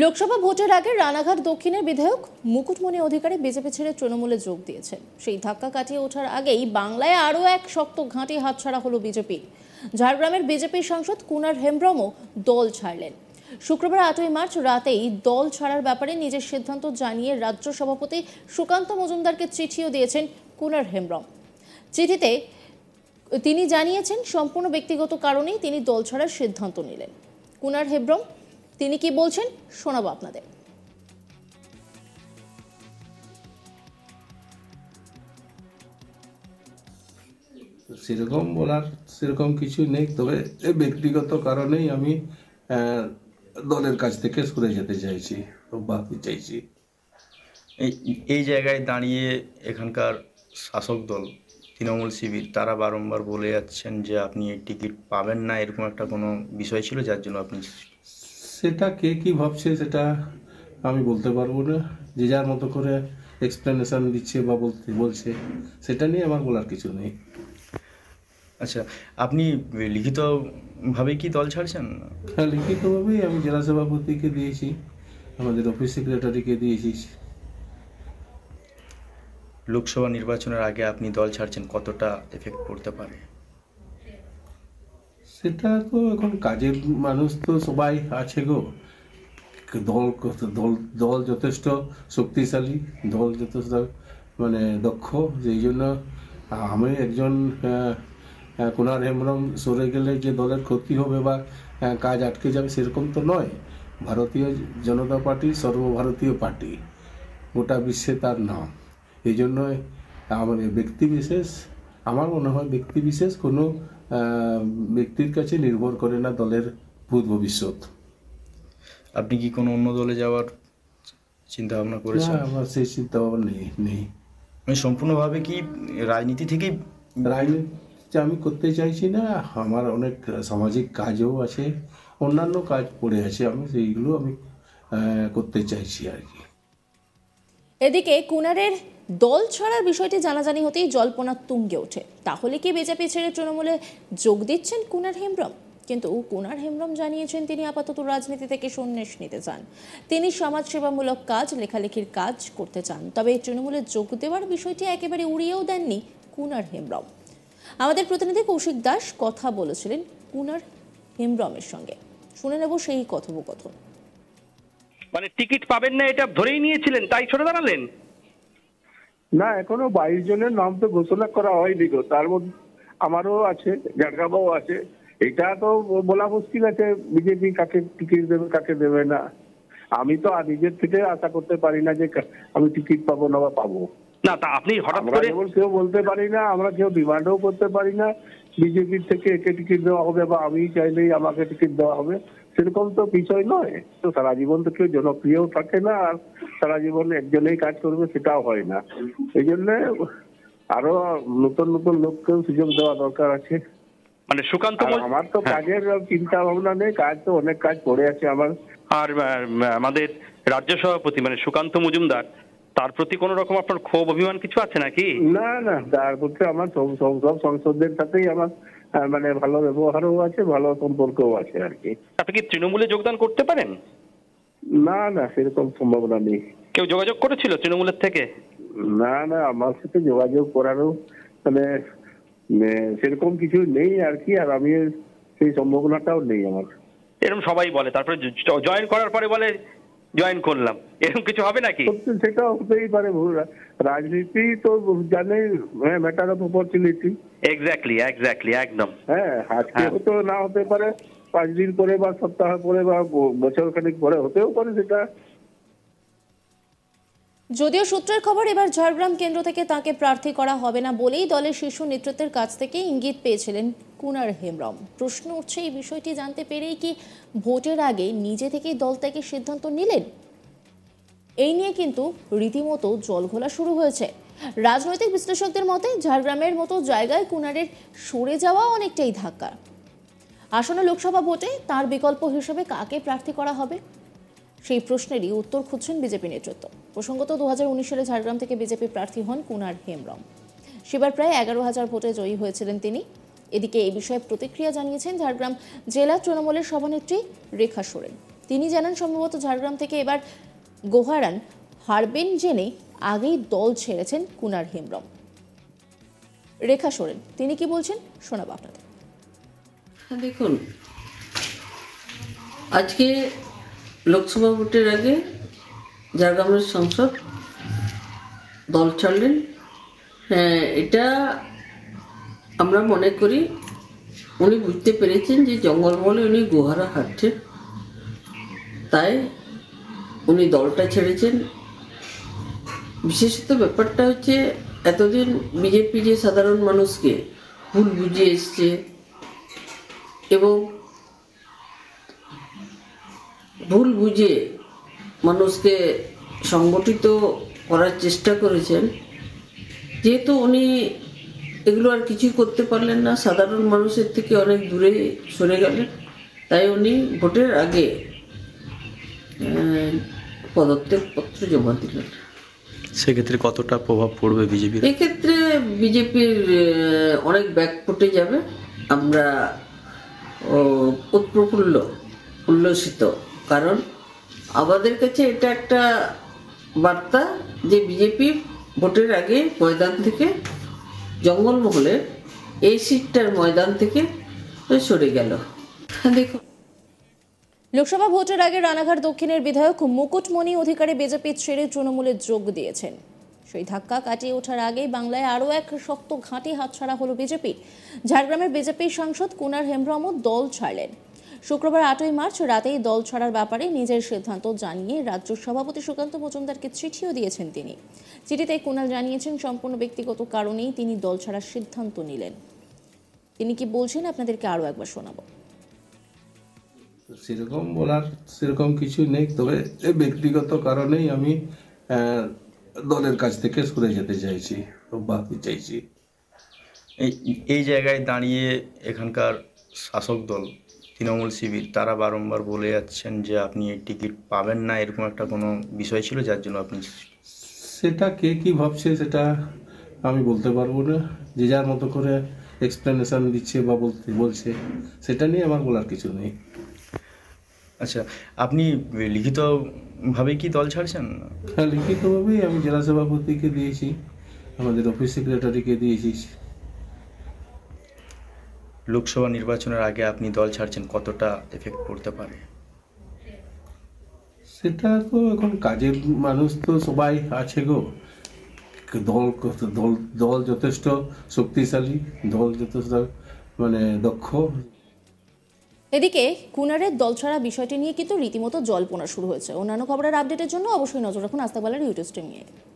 লোকসভা ভোটের আগে রানাঘাট দক্ষিণের বিধায়ক মুকুটমণি অধিকারী বিজেপি ছেড়ে তৃণমূলে যোগ দিয়েছেন সেই ধাক্কা কাটিয়ে ওঠার আগেই বাংলায় আরও এক শক্ত ঘাঁটি হাতছাড়া হলো বিজেপির ঝাড়গ্রামের বিজেপির সাংসদ কুনার হেমব্রমও দল ছাড়লেন শুক্রবার আটই মার্চ রাতেই দল ছাড়ার ব্যাপারে নিজের সিদ্ধান্ত জানিয়ে রাজ্য সভাপতি সুকান্ত মজুমদারকে চিঠিও দিয়েছেন কুনার হেমব্রম চিঠিতে তিনি জানিয়েছেন সম্পূর্ণ ব্যক্তিগত কারণেই তিনি দল ছাড়ার সিদ্ধান্ত নিলেন কুনার হেমব্রম তিনি কি বলছেন শোনাবো আপনাদের সেরকম বলার সেরকম কিছু নেই তবে ব্যক্তিগত কারণেই আমি দলের কাছ থেকে সরে যেতে চাইছি বাকি চাইছি এই জায়গায় দাঁড়িয়ে এখানকার শাসক দল তৃণমূল শিবির তারা বারংবার বলে যাচ্ছেন যে আপনি এই টিকিট পাবেন না এরকম একটা কোনো বিষয় ছিল যার জন্য আপনি সেটা কে কি ভাবছে সেটা আমি বলতে পারবো না যে যার মতো করে এক্সপ্লেনেশন দিচ্ছে বা বলতে বলছে সেটা নিয়ে আমার বলার কিছু নেই আচ্ছা আপনি লিখিতভাবে কি দল ছাড়ছেন হ্যাঁ লিখিতভাবেই আমি জেলা সভাপতিকে দিয়েছি আমাদের অফিস সেক্রেটারিকে দিয়েছি লোকসভা নির্বাচনের আগে আপনি দল ছাড়ছেন কতটা এফেক্ট পড়তে পারে সেটা তো এখন কাজের মানুষ তো সবাই আছে গো দল দল দল যথেষ্ট শক্তিশালী দল যথেষ্ট মানে দক্ষ যেই জন্য আমি একজন কোনার হেমরম সরে গেলে যে দলের ক্ষতি হবে বা কাজ আটকে যাবে সেরকম তো নয় ভারতীয় জনতা পার্টি সর্বভারতীয় পার্টি গোটা বিশ্বে তার নাম এই জন্য আমার ব্যক্তিবিশেষ আমার মনে হয় ব্যক্তিবিশেষ কোনো ব্যক্তির কাছে নির্ভর করে না দলের ভূত ভবিষ্যৎ আপনি কি কোনো অন্য দলে যাওয়ার চিন্তা ভাবনা করেছেন আমার সেই চিন্তা ভাবনা নেই নেই আমি মানে সম্পূর্ণভাবে কি রাজনীতি থেকে রাজনীতি আমি করতে চাইছি না আমার অনেক সামাজিক কাজও আছে অন্যান্য কাজ পড়ে আছে আমি সেইগুলো আমি করতে চাইছি আর কি এদিকে কুনারের দল ছাড়ার বিষয়টি জানাজানি হতেই জল্পনা তুঙ্গে ওঠে তাহলে কি বিজেপি ছেড়ে তৃণমূলে যোগ দিচ্ছেন কুনার হেমব্রম কিন্তু কুনার হেমব্রম জানিয়েছেন তিনি আপাতত রাজনীতি থেকে সন্ন্যাস নিতে চান তিনি সমাজসেবামূলক কাজ লেখালেখির কাজ করতে চান তবে তৃণমূলে যোগ দেওয়ার বিষয়টি একেবারে উড়িয়েও দেননি কুনার হেমব্রম আমাদের প্রতিনিধি কৌশিক দাস কথা বলেছিলেন কুনার হেমব্রমের সঙ্গে শুনে নেব সেই কথোপকথন মানে টিকিট পাবেন না এটা ধরেই নিয়েছিলেন তাই সরে দাঁড়ালেন না এখনো বাইশ জনের নাম তো ঘোষণা করা হয়নি গো তার মধ্যে আমারও আছে জাটকাবাও আছে এটা তো বলা মুশকিল আছে বিজেপি কাকে টিকিট দেবে কাকে দেবে না আমি তো নিজের থেকে আশা করতে পারি না যে আমি টিকিট পাবো না বা পাবো না তা আপনি হঠাৎ করে কেউ বলতে পারি না আমরা কেউ ডিমান্ডও করতে পারি না বিজেপির থেকে একে টিকিট দেওয়া হবে বা আমি চাইলেই আমাকে টিকিট দেওয়া হবে সেরকম তো বিষয় নয় তো সারা জীবন তো কেউ জনপ্রিয় থাকে না আর সারা জীবন একজনেই কাজ করবে সেটাও হয় না এই জন্য আরো নতুন নতুন লোককেও সুযোগ দেওয়া দরকার আছে মানে সুকান্ত আমার তো হ্যাঁ। কাজের চিন্তা ভাবনা নেই কাজ তো অনেক কাজ পড়ে আছে আমার আর আমাদের রাজ্য সভাপতি মানে সুকান্ত মজুমদার তার প্রতি কোন রকম আপনার ক্ষোভ অভিমান কিছু আছে নাকি না না তার প্রতি আমার সব সব সংসদের সাথেই আমার হ্যাঁ, মানে ভালো ব্যবহারও আছে ভালো সম্পর্কও আছে আর কি আপনি কি তৃণমূলে যোগদান করতে পারেন না না সেরকম সম্ভাবনা নেই কেউ যোগাযোগ করেছিল তৃণমূলের থেকে না না আমার সাথে যোগাযোগ করারও মানে, মানে সেরকম কিছু নেই আর কি আর আমি সেই সম্ভাবনাটাও নেই আমার এরকম সবাই বলে তারপরে জয়েন করার পরে বলে জয়েন করলাম এরকম কিছু হবে নাকি সেটা হতেই পারে রাজনীতি তো জানে matter of opportunity exactly exactly একদম হ্যাঁ আজকে হ্যাঁ। তো না হতে পারে পাঁচ দিন পরে বা সপ্তাহ পরে বা বছর খানিক পরে হতেও পারে সেটা যদিও সূত্রের খবর এবার ঝাড়গ্রাম কেন্দ্র থেকে তাকে প্রার্থী করা হবে না বলেই দলের শীর্ষ নেতৃত্বের কাছ থেকে ইঙ্গিত পেয়েছিলেন কুনার হেমব্রম প্রশ্ন উঠছে এই বিষয়টি জানতে পেরেই কি ভোটের আগে নিজে থেকেই দল থেকে সিদ্ধান্ত নিলেন এই নিয়ে কিন্তু রীতিমতো জলঘোলা শুরু হয়েছে রাজনৈতিক বিশ্লেষকদের মতে ঝাড়গ্রামের মতো জায়গায় কুনারের সরে যাওয়া অনেকটাই ধাক্কা আসন্ন লোকসভা ভোটে তার বিকল্প হিসেবে কাকে প্রার্থী করা হবে সেই প্রশ্নেরই উত্তর খুঁজছেন বিজেপি নেতৃত্ব প্রসঙ্গত দু সালে ঝাড়গ্রাম থেকে বিজেপি প্রার্থী হন কুনার হেমব্রম সেবার প্রায় এগারো হাজার ভোটে জয়ী হয়েছিলেন তিনি এদিকে এই বিষয়ে প্রতিক্রিয়া জানিয়েছেন ঝাড়গ্রাম জেলা তৃণমূলের সভানেত্রী রেখা সোরেন তিনি জানান সম্ভবত ঝাড়গ্রাম থেকে এবার গোহারান হারবেন জেনে আগেই দল ছেড়েছেন কুনার হেমব্রম রেখা সোরেন তিনি কি বলছেন শোনাব আপনাদের হ্যাঁ, দেখুন আজকে লোকসভা ভোটের আগে ঝাড়গ্রামের সংসদ দল ছাড়লেন হ্যাঁ, এটা আমরা মনে করি উনি বুঝতে পেরেছেন যে জঙ্গলমহলে উনি গুহারা হাঁটছেন তাই উনি দলটা ছেড়েছেন বিশেষত ব্যাপারটা হচ্ছে এতদিন বিজেপি যে সাধারণ মানুষকে ভুল বুঝিয়ে এসছে এবং ভুল বুঝে মানুষকে সংগঠিত করার চেষ্টা করেছেন যেহেতু উনি এগুলো আর কিছুই করতে পারলেন না সাধারণ মানুষের থেকে অনেক দূরে সরে গেলেন তাই উনি ভোটের আগে পদত্যাগ পত্র জমা দিলেন সেক্ষেত্রে কতটা প্রভাব পড়বে বিজেপি এক্ষেত্রে বিজেপির অনেক ফুটে যাবে আমরা উৎপ্রফুল্ল উল্লসিত কারণ আমাদের কাছে এটা একটা বার্তা যে বিজেপি ভোটের আগে ময়দান থেকে জঙ্গলমহলের এই সিটটার ময়দান থেকে সরে গেল দেখুন লোকসভা ভোটের আগে রানাঘাট দক্ষিণের বিধায়ক মুকুটমণি অধিকারী বিজেপি ছেড়ে তৃণমূলে যোগ দিয়েছেন সেই ধাক্কা কাটিয়ে ওঠার আগেই বাংলায় আরও এক শক্ত ঘাঁটি হাতছাড়া হলো বিজেপির ঝাড়গ্রামের বিজেপির সাংসদ কুনার হেমব্রমও দল ছাড়লেন শুক্রবার আটই মার্চ রাতেই দল ছাড়ার ব্যাপারে নিজের সিদ্ধান্ত জানিয়ে রাজ্য সভাপতি সুকান্ত মজুমদারকে চিঠিও দিয়েছেন তিনি চিঠিতে কুণাল জানিয়েছেন সম্পূর্ণ ব্যক্তিগত কারণেই তিনি দল ছাড়ার সিদ্ধান্ত নিলেন তিনি কি বলছেন আপনাদেরকে আরও একবার শোনাব সেরকম বলার সেরকম কিছু নেই তবে ব্যক্তিগত কারণেই আমি দলের কাছ থেকে সরে যেতে চাইছি বাদ চাইছি এই এই জায়গায় দাঁড়িয়ে এখানকার শাসক দল তৃণমূল শিবির তারা বারংবার বলে যাচ্ছেন যে আপনি এই টিকিট পাবেন না এরকম একটা কোনো বিষয় ছিল যার জন্য আপনি সেটা কে কি ভাবছে সেটা আমি বলতে পারবো না যে যার মতো করে এক্সপ্লেনেশন দিচ্ছে বা বলতে বলছে সেটা নিয়ে আমার বলার কিছু নেই আচ্ছা আপনি লিখিতভাবে কি দল ছাড়ছেন হ্যাঁ লিখিতভাবেই আমি জেলা সভাপতিকে দিয়েছি আমাদের অফিস সেক্রেটারিকে দিয়েছি লোকসভা নির্বাচনের আগে আপনি দল ছাড়ছেন কতটা এফেক্ট পড়তে পারে সেটা তো এখন কাজের মানুষ তো সবাই আছে গো দল দল দল যথেষ্ট শক্তিশালী দল যথেষ্ট মানে দক্ষ এদিকে কুনারের দল ছাড়া বিষয়টি নিয়ে কিন্তু রীতিমতো জল্পনা শুরু হয়েছে অন্যান্য খবরের আপডেটের জন্য অবশ্যই নজর রাখুন আস্তাবালার ইউটিউব স্ট্রিমিয়ে